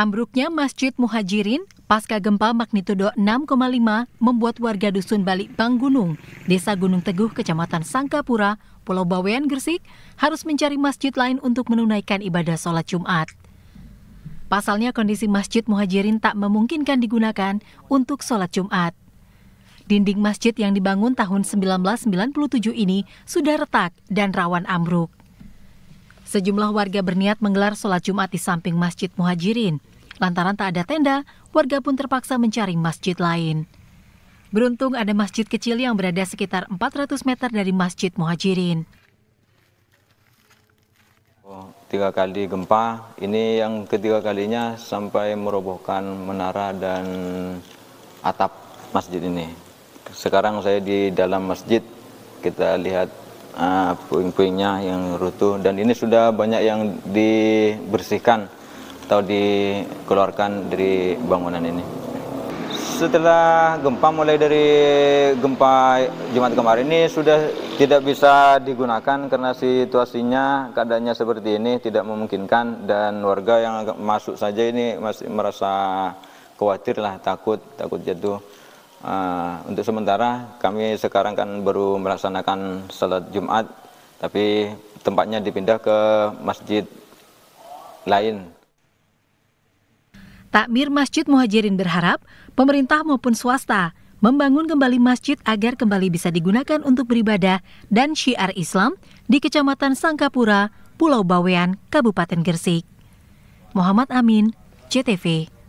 Ambruknya Masjid Muhajirin pasca gempa magnitudo 6,5 membuat warga dusun Balik Bang Gunung, Desa Gunung Teguh, Kecamatan Sangkapura, Pulau Bawean, Gresik, harus mencari masjid lain untuk menunaikan ibadah sholat Jumat. Pasalnya kondisi Masjid Muhajirin tak memungkinkan digunakan untuk sholat Jumat. Dinding masjid yang dibangun tahun 1997 ini sudah retak dan rawan ambruk. Sejumlah warga berniat menggelar sholat Jumat di samping Masjid Muhajirin. Lantaran tak ada tenda, warga pun terpaksa mencari masjid lain. Beruntung ada masjid kecil yang berada sekitar 400 meter dari Masjid Muhajirin. Oh, tiga kali gempa, ini yang ketiga kalinya sampai merobohkan menara dan atap masjid ini. Sekarang saya di dalam masjid, kita lihat uh, puing-puingnya yang runtuh dan ini sudah banyak yang dibersihkan atau dikeluarkan dari bangunan ini. Setelah gempa mulai dari gempa Jumat kemarin ini sudah tidak bisa digunakan karena situasinya keadaannya seperti ini tidak memungkinkan dan warga yang masuk saja ini masih merasa khawatir lah takut takut jatuh. Uh, untuk sementara kami sekarang kan baru melaksanakan salat Jumat, tapi tempatnya dipindah ke masjid lain. Takmir Masjid Muhajirin berharap pemerintah maupun swasta membangun kembali masjid agar kembali bisa digunakan untuk beribadah dan syiar Islam di Kecamatan Sangkapura, Pulau Bawean, Kabupaten Gersik. Muhammad Amin, CTV.